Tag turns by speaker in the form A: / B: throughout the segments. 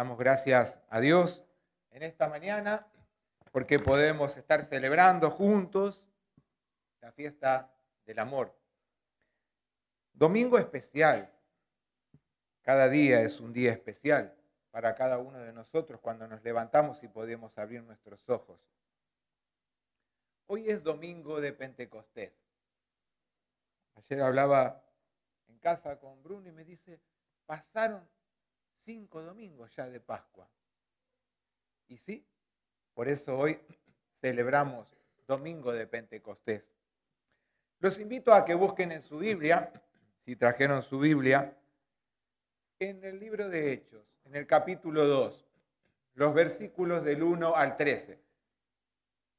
A: Damos gracias a Dios en esta mañana porque podemos estar celebrando juntos la fiesta del amor. Domingo especial. Cada día es un día especial para cada uno de nosotros cuando nos levantamos y podemos abrir nuestros ojos. Hoy es domingo de Pentecostés. Ayer hablaba en casa con Bruno y me dice, pasaron cinco domingos ya de Pascua. Y sí, por eso hoy celebramos Domingo de Pentecostés. Los invito a que busquen en su Biblia, si trajeron su Biblia, en el libro de Hechos, en el capítulo 2, los versículos del 1 al 13.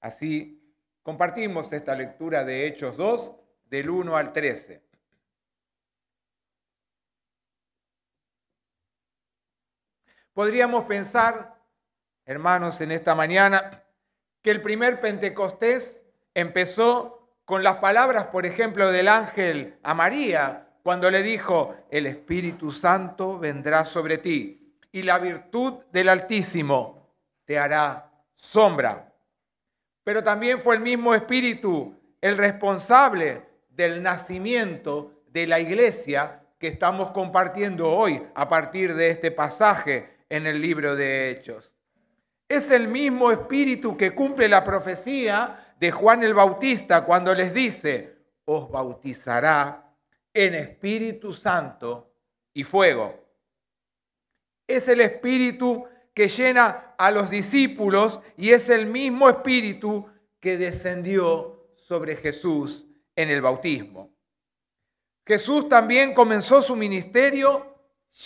A: Así compartimos esta lectura de Hechos 2, del 1 al 13. Podríamos pensar, hermanos, en esta mañana, que el primer Pentecostés empezó con las palabras, por ejemplo, del ángel a María, cuando le dijo, el Espíritu Santo vendrá sobre ti y la virtud del Altísimo te hará sombra. Pero también fue el mismo Espíritu el responsable del nacimiento de la iglesia que estamos compartiendo hoy a partir de este pasaje en el libro de Hechos. Es el mismo espíritu que cumple la profecía de Juan el Bautista cuando les dice, os bautizará en Espíritu Santo y fuego. Es el espíritu que llena a los discípulos y es el mismo espíritu que descendió sobre Jesús en el bautismo. Jesús también comenzó su ministerio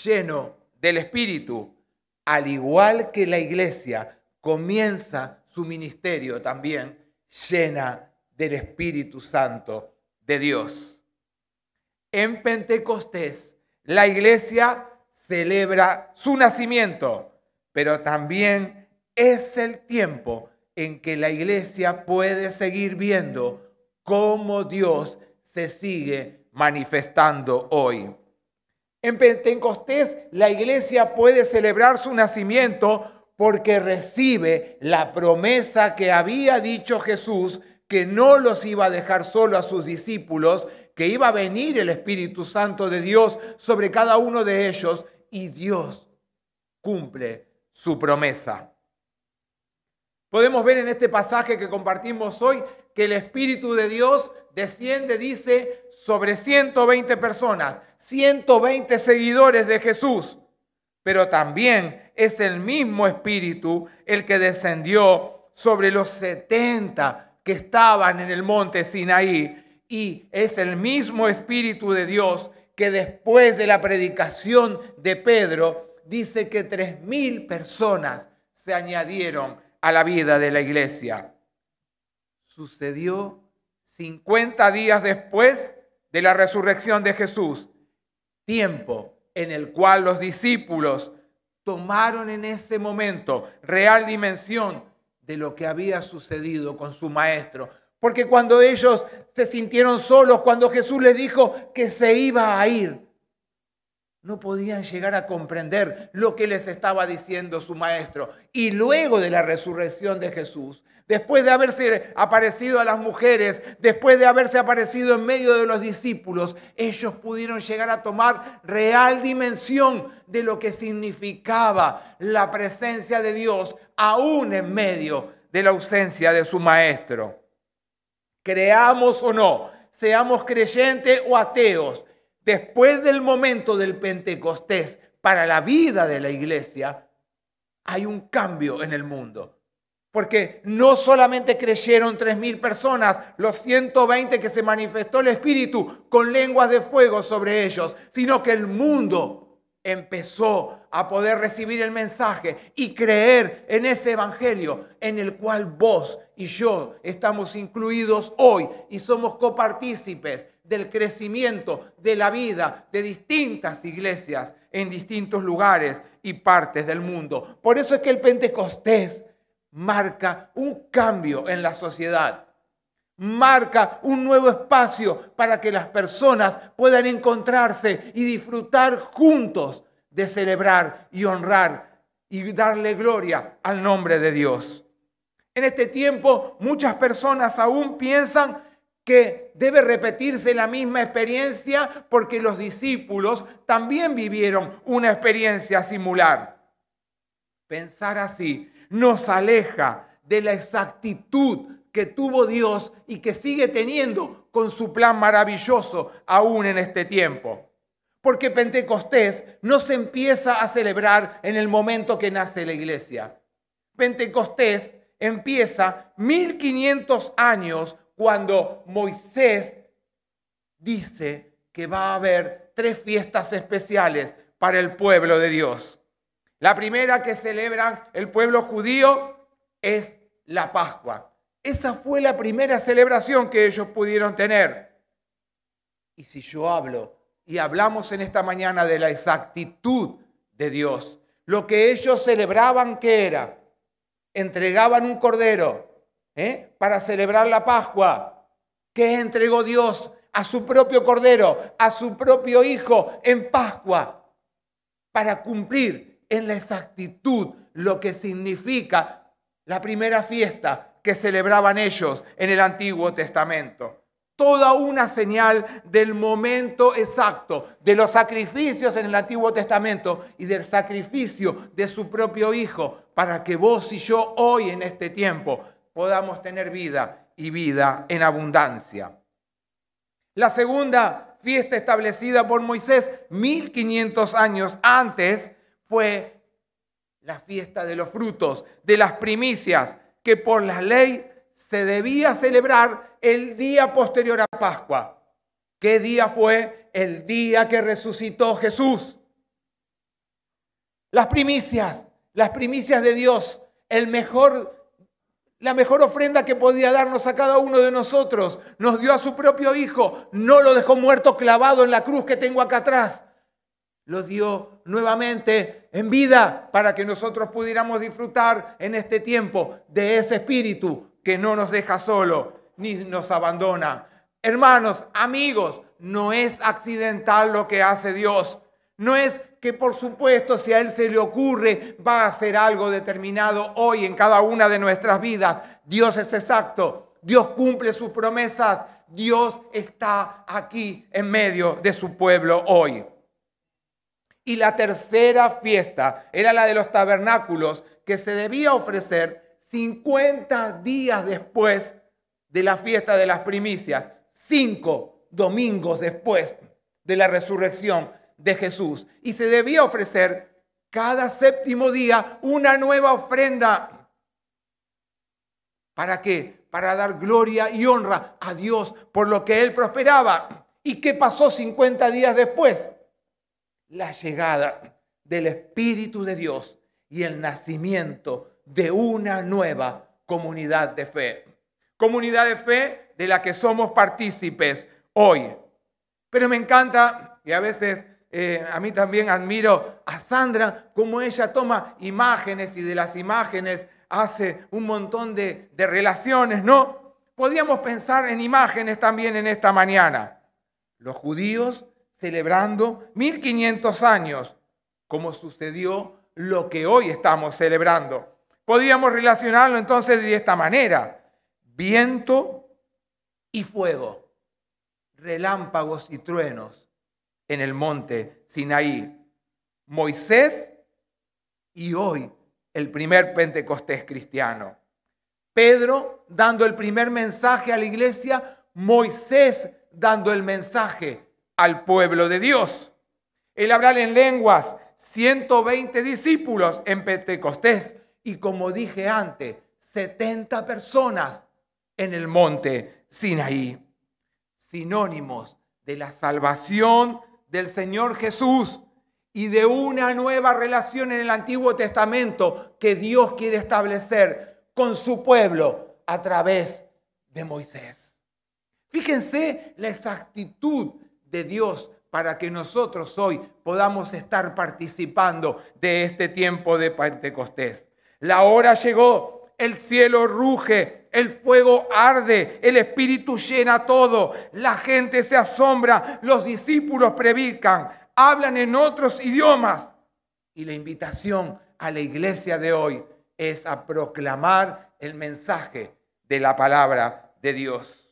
A: lleno del espíritu al igual que la iglesia comienza su ministerio también llena del Espíritu Santo de Dios. En Pentecostés, la iglesia celebra su nacimiento, pero también es el tiempo en que la iglesia puede seguir viendo cómo Dios se sigue manifestando hoy. En Pentecostés la iglesia puede celebrar su nacimiento porque recibe la promesa que había dicho Jesús que no los iba a dejar solo a sus discípulos, que iba a venir el Espíritu Santo de Dios sobre cada uno de ellos y Dios cumple su promesa. Podemos ver en este pasaje que compartimos hoy que el Espíritu de Dios desciende, dice, sobre 120 personas. 120 seguidores de Jesús, pero también es el mismo espíritu el que descendió sobre los 70 que estaban en el monte Sinaí y es el mismo espíritu de Dios que después de la predicación de Pedro dice que 3.000 personas se añadieron a la vida de la iglesia. Sucedió 50 días después de la resurrección de Jesús tiempo en el cual los discípulos tomaron en ese momento real dimensión de lo que había sucedido con su maestro. Porque cuando ellos se sintieron solos, cuando Jesús les dijo que se iba a ir, no podían llegar a comprender lo que les estaba diciendo su maestro. Y luego de la resurrección de Jesús, después de haberse aparecido a las mujeres, después de haberse aparecido en medio de los discípulos, ellos pudieron llegar a tomar real dimensión de lo que significaba la presencia de Dios aún en medio de la ausencia de su maestro. Creamos o no, seamos creyentes o ateos, después del momento del Pentecostés, para la vida de la iglesia, hay un cambio en el mundo. Porque no solamente creyeron 3.000 personas, los 120 que se manifestó el Espíritu con lenguas de fuego sobre ellos, sino que el mundo empezó a poder recibir el mensaje y creer en ese Evangelio en el cual vos y yo estamos incluidos hoy y somos copartícipes del crecimiento de la vida de distintas iglesias en distintos lugares y partes del mundo. Por eso es que el Pentecostés marca un cambio en la sociedad, marca un nuevo espacio para que las personas puedan encontrarse y disfrutar juntos de celebrar y honrar y darle gloria al nombre de Dios. En este tiempo muchas personas aún piensan que debe repetirse la misma experiencia porque los discípulos también vivieron una experiencia similar. Pensar así nos aleja de la exactitud que tuvo Dios y que sigue teniendo con su plan maravilloso aún en este tiempo. Porque Pentecostés no se empieza a celebrar en el momento que nace la iglesia. Pentecostés empieza 1500 años cuando Moisés dice que va a haber tres fiestas especiales para el pueblo de Dios. La primera que celebra el pueblo judío es la Pascua. Esa fue la primera celebración que ellos pudieron tener. Y si yo hablo y hablamos en esta mañana de la exactitud de Dios, lo que ellos celebraban que era, entregaban un cordero ¿eh? para celebrar la Pascua, que entregó Dios a su propio cordero, a su propio hijo en Pascua, para cumplir en la exactitud lo que significa la primera fiesta que celebraban ellos en el Antiguo Testamento. Toda una señal del momento exacto de los sacrificios en el Antiguo Testamento y del sacrificio de su propio Hijo para que vos y yo hoy en este tiempo podamos tener vida y vida en abundancia. La segunda fiesta establecida por Moisés 1500 años antes fue la fiesta de los frutos, de las primicias, que por la ley se debía celebrar el día posterior a Pascua. ¿Qué día fue? El día que resucitó Jesús. Las primicias, las primicias de Dios, el mejor, la mejor ofrenda que podía darnos a cada uno de nosotros. Nos dio a su propio Hijo, no lo dejó muerto clavado en la cruz que tengo acá atrás. Lo dio nuevamente en vida para que nosotros pudiéramos disfrutar en este tiempo de ese espíritu que no nos deja solo ni nos abandona. Hermanos, amigos, no es accidental lo que hace Dios. No es que por supuesto si a Él se le ocurre va a hacer algo determinado hoy en cada una de nuestras vidas. Dios es exacto. Dios cumple sus promesas. Dios está aquí en medio de su pueblo hoy. Y la tercera fiesta era la de los tabernáculos que se debía ofrecer 50 días después de la fiesta de las primicias, cinco domingos después de la resurrección de Jesús. Y se debía ofrecer cada séptimo día una nueva ofrenda. ¿Para qué? Para dar gloria y honra a Dios por lo que él prosperaba. ¿Y qué pasó 50 días después? la llegada del Espíritu de Dios y el nacimiento de una nueva comunidad de fe. Comunidad de fe de la que somos partícipes hoy. Pero me encanta, y a veces eh, a mí también admiro a Sandra, cómo ella toma imágenes y de las imágenes hace un montón de, de relaciones, ¿no? Podíamos pensar en imágenes también en esta mañana. Los judíos celebrando 1500 años, como sucedió lo que hoy estamos celebrando. Podríamos relacionarlo entonces de esta manera. Viento y fuego, relámpagos y truenos en el monte Sinaí. Moisés y hoy el primer Pentecostés cristiano. Pedro dando el primer mensaje a la iglesia, Moisés dando el mensaje al pueblo de Dios. El hablar en lenguas, 120 discípulos en Pentecostés y como dije antes, 70 personas en el monte Sinaí. Sinónimos de la salvación del Señor Jesús y de una nueva relación en el Antiguo Testamento que Dios quiere establecer con su pueblo a través de Moisés. Fíjense la exactitud Dios para que nosotros hoy podamos estar participando de este tiempo de Pentecostés. La hora llegó, el cielo ruge, el fuego arde, el espíritu llena todo, la gente se asombra, los discípulos predican, hablan en otros idiomas. Y la invitación a la iglesia de hoy es a proclamar el mensaje de la palabra de Dios.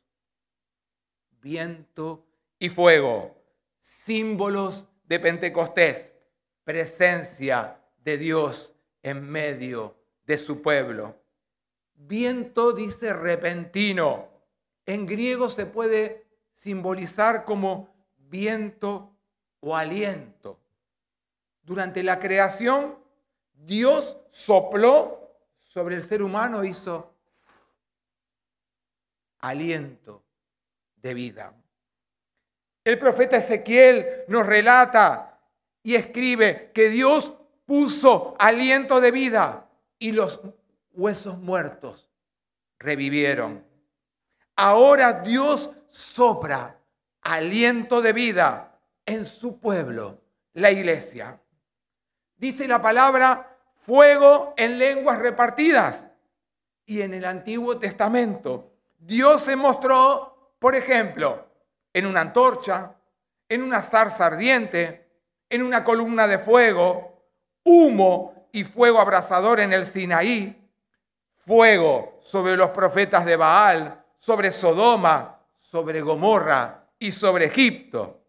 A: Viento y fuego, símbolos de Pentecostés, presencia de Dios en medio de su pueblo. Viento dice repentino. En griego se puede simbolizar como viento o aliento. Durante la creación, Dios sopló sobre el ser humano, hizo aliento de vida. El profeta Ezequiel nos relata y escribe que Dios puso aliento de vida y los huesos muertos revivieron. Ahora Dios sopra aliento de vida en su pueblo, la iglesia. Dice la palabra fuego en lenguas repartidas. Y en el Antiguo Testamento, Dios se mostró, por ejemplo, en una antorcha, en una zarza ardiente, en una columna de fuego, humo y fuego abrasador en el Sinaí, fuego sobre los profetas de Baal, sobre Sodoma, sobre Gomorra y sobre Egipto.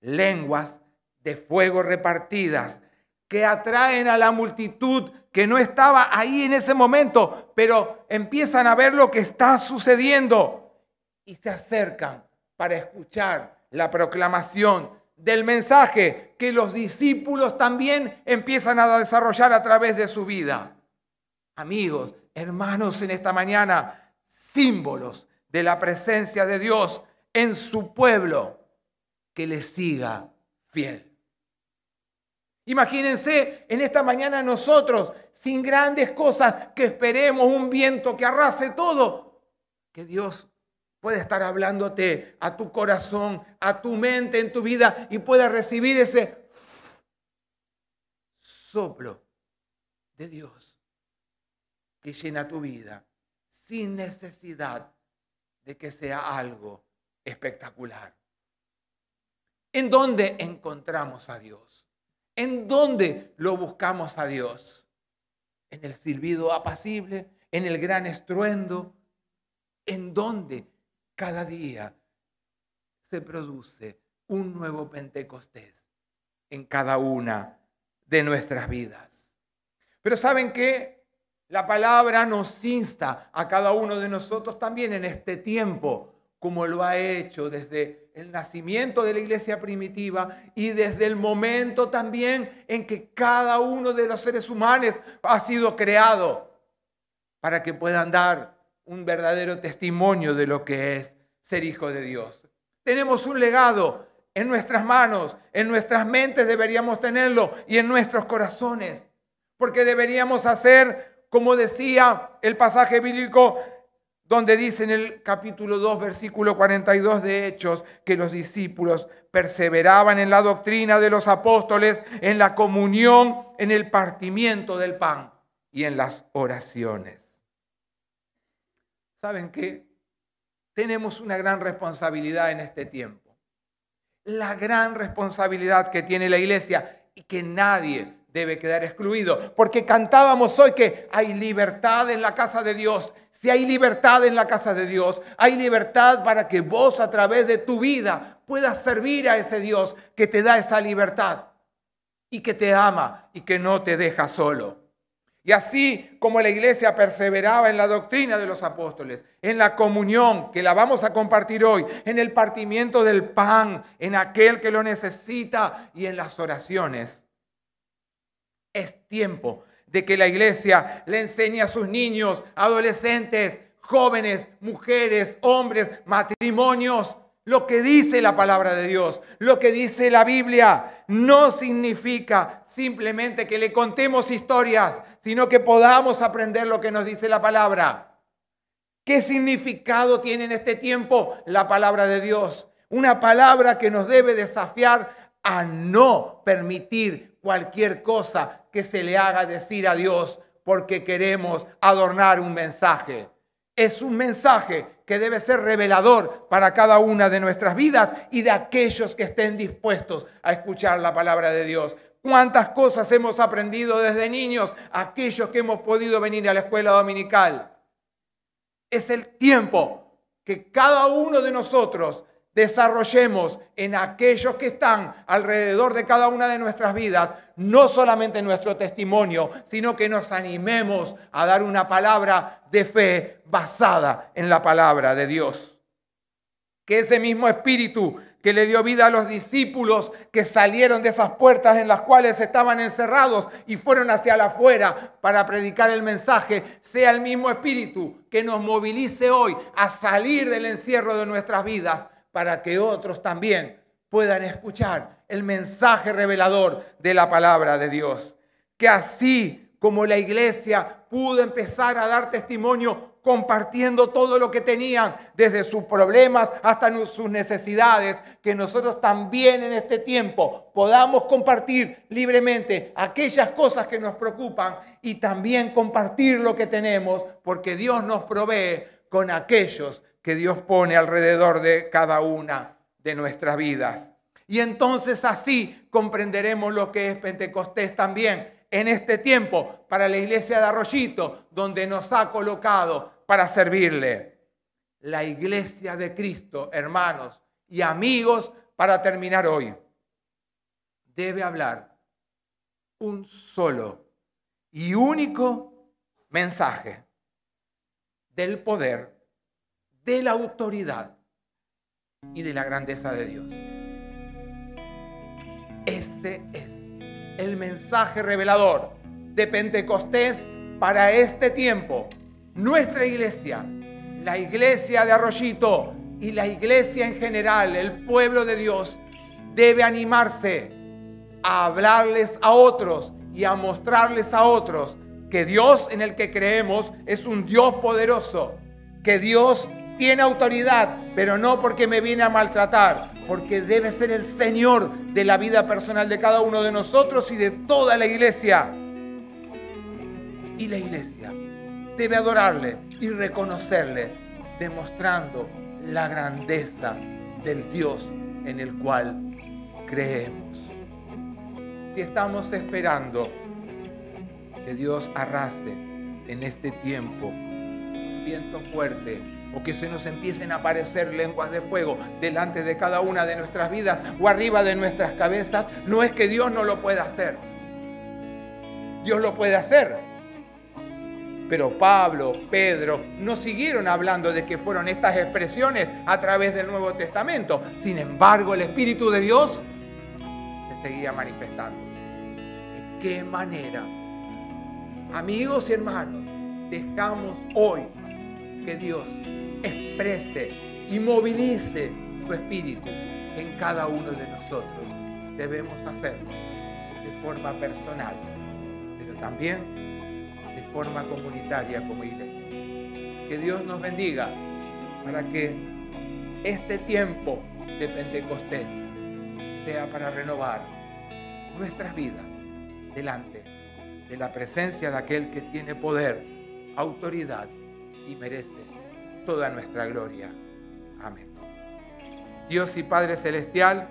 A: Lenguas de fuego repartidas que atraen a la multitud que no estaba ahí en ese momento, pero empiezan a ver lo que está sucediendo y se acercan para escuchar la proclamación del mensaje que los discípulos también empiezan a desarrollar a través de su vida. Amigos, hermanos, en esta mañana, símbolos de la presencia de Dios en su pueblo que les siga fiel. Imagínense en esta mañana nosotros, sin grandes cosas, que esperemos un viento que arrase todo, que Dios puede estar hablándote a tu corazón, a tu mente, en tu vida y pueda recibir ese soplo de Dios que llena tu vida sin necesidad de que sea algo espectacular. ¿En dónde encontramos a Dios? ¿En dónde lo buscamos a Dios? ¿En el silbido apacible? ¿En el gran estruendo? ¿En dónde cada día se produce un nuevo Pentecostés en cada una de nuestras vidas. Pero ¿saben qué? La palabra nos insta a cada uno de nosotros también en este tiempo, como lo ha hecho desde el nacimiento de la iglesia primitiva y desde el momento también en que cada uno de los seres humanos ha sido creado para que puedan dar un verdadero testimonio de lo que es ser hijo de Dios. Tenemos un legado en nuestras manos, en nuestras mentes deberíamos tenerlo y en nuestros corazones, porque deberíamos hacer, como decía el pasaje bíblico, donde dice en el capítulo 2, versículo 42 de Hechos, que los discípulos perseveraban en la doctrina de los apóstoles, en la comunión, en el partimiento del pan y en las oraciones. ¿saben qué? Tenemos una gran responsabilidad en este tiempo. La gran responsabilidad que tiene la iglesia y que nadie debe quedar excluido. Porque cantábamos hoy que hay libertad en la casa de Dios. Si hay libertad en la casa de Dios, hay libertad para que vos a través de tu vida puedas servir a ese Dios que te da esa libertad y que te ama y que no te deja solo. Y así como la iglesia perseveraba en la doctrina de los apóstoles, en la comunión que la vamos a compartir hoy, en el partimiento del pan, en aquel que lo necesita y en las oraciones, es tiempo de que la iglesia le enseñe a sus niños, adolescentes, jóvenes, mujeres, hombres, matrimonios, lo que dice la palabra de Dios, lo que dice la Biblia, no significa simplemente que le contemos historias, sino que podamos aprender lo que nos dice la palabra. ¿Qué significado tiene en este tiempo la palabra de Dios? Una palabra que nos debe desafiar a no permitir cualquier cosa que se le haga decir a Dios porque queremos adornar un mensaje. Es un mensaje que debe ser revelador para cada una de nuestras vidas y de aquellos que estén dispuestos a escuchar la palabra de Dios. Cuántas cosas hemos aprendido desde niños, aquellos que hemos podido venir a la escuela dominical. Es el tiempo que cada uno de nosotros desarrollemos en aquellos que están alrededor de cada una de nuestras vidas, no solamente nuestro testimonio, sino que nos animemos a dar una palabra de fe basada en la palabra de Dios. Que ese mismo espíritu que le dio vida a los discípulos que salieron de esas puertas en las cuales estaban encerrados y fueron hacia la afuera para predicar el mensaje, sea el mismo espíritu que nos movilice hoy a salir del encierro de nuestras vidas para que otros también puedan escuchar el mensaje revelador de la palabra de Dios. Que así como la iglesia pudo empezar a dar testimonio compartiendo todo lo que tenían, desde sus problemas hasta sus necesidades, que nosotros también en este tiempo podamos compartir libremente aquellas cosas que nos preocupan y también compartir lo que tenemos, porque Dios nos provee con aquellos que Dios pone alrededor de cada una de nuestras vidas. Y entonces así comprenderemos lo que es Pentecostés también en este tiempo para la iglesia de Arroyito, donde nos ha colocado para servirle. La iglesia de Cristo, hermanos y amigos, para terminar hoy, debe hablar un solo y único mensaje del poder de la autoridad y de la grandeza de Dios. Este es el mensaje revelador de Pentecostés para este tiempo. Nuestra iglesia, la iglesia de Arroyito y la iglesia en general, el pueblo de Dios, debe animarse a hablarles a otros y a mostrarles a otros que Dios en el que creemos es un Dios poderoso, que Dios tiene autoridad, pero no porque me viene a maltratar, porque debe ser el Señor de la vida personal de cada uno de nosotros y de toda la iglesia. Y la iglesia debe adorarle y reconocerle, demostrando la grandeza del Dios en el cual creemos. Si estamos esperando que Dios arrase en este tiempo, ...un viento fuerte, o que se nos empiecen a aparecer lenguas de fuego delante de cada una de nuestras vidas o arriba de nuestras cabezas, no es que Dios no lo pueda hacer. Dios lo puede hacer. Pero Pablo, Pedro, no siguieron hablando de que fueron estas expresiones a través del Nuevo Testamento. Sin embargo, el Espíritu de Dios se seguía manifestando. ¿De qué manera? Amigos y hermanos, dejamos hoy Dios exprese y movilice su espíritu en cada uno de nosotros. Debemos hacerlo de forma personal, pero también de forma comunitaria como iglesia. Que Dios nos bendiga para que este tiempo de Pentecostés sea para renovar nuestras vidas delante de la presencia de aquel que tiene poder, autoridad y merece toda nuestra gloria. Amén. Dios y Padre Celestial,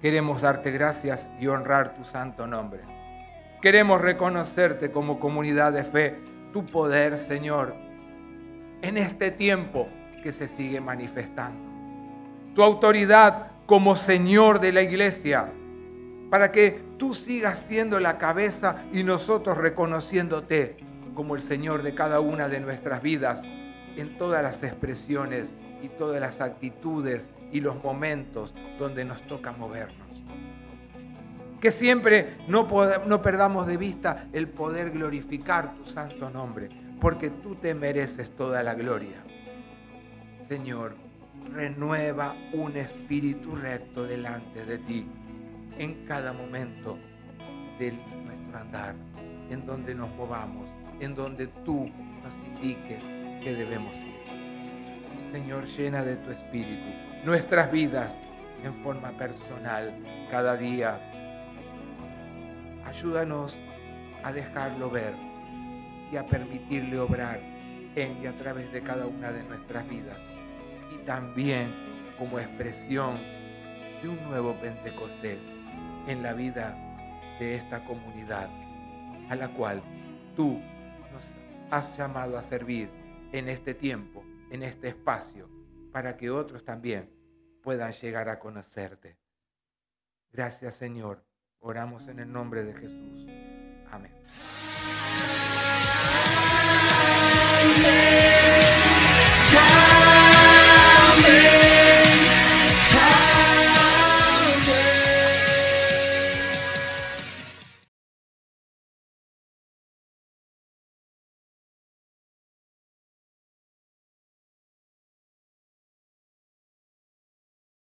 A: queremos darte gracias y honrar tu santo nombre. Queremos reconocerte como comunidad de fe, tu poder, Señor, en este tiempo que se sigue manifestando. Tu autoridad como Señor de la iglesia, para que tú sigas siendo la cabeza y nosotros reconociéndote como el Señor de cada una de nuestras vidas en todas las expresiones y todas las actitudes y los momentos donde nos toca movernos. Que siempre no, perdamos de vista el poder glorificar tu santo nombre, porque tú te mereces toda la gloria. Señor, renueva un espíritu recto delante de ti en cada momento de nuestro andar, en donde nos movamos en donde tú nos indiques que debemos ir. Señor, llena de tu espíritu nuestras vidas en forma personal cada día. Ayúdanos a dejarlo ver y a permitirle obrar en y a través de cada una de nuestras vidas. Y también como expresión de un nuevo Pentecostés en la vida de esta comunidad a la cual tú nos has llamado a servir en este tiempo, en este espacio, para que otros también puedan llegar a conocerte. Gracias Señor, oramos en el nombre de Jesús. Amén.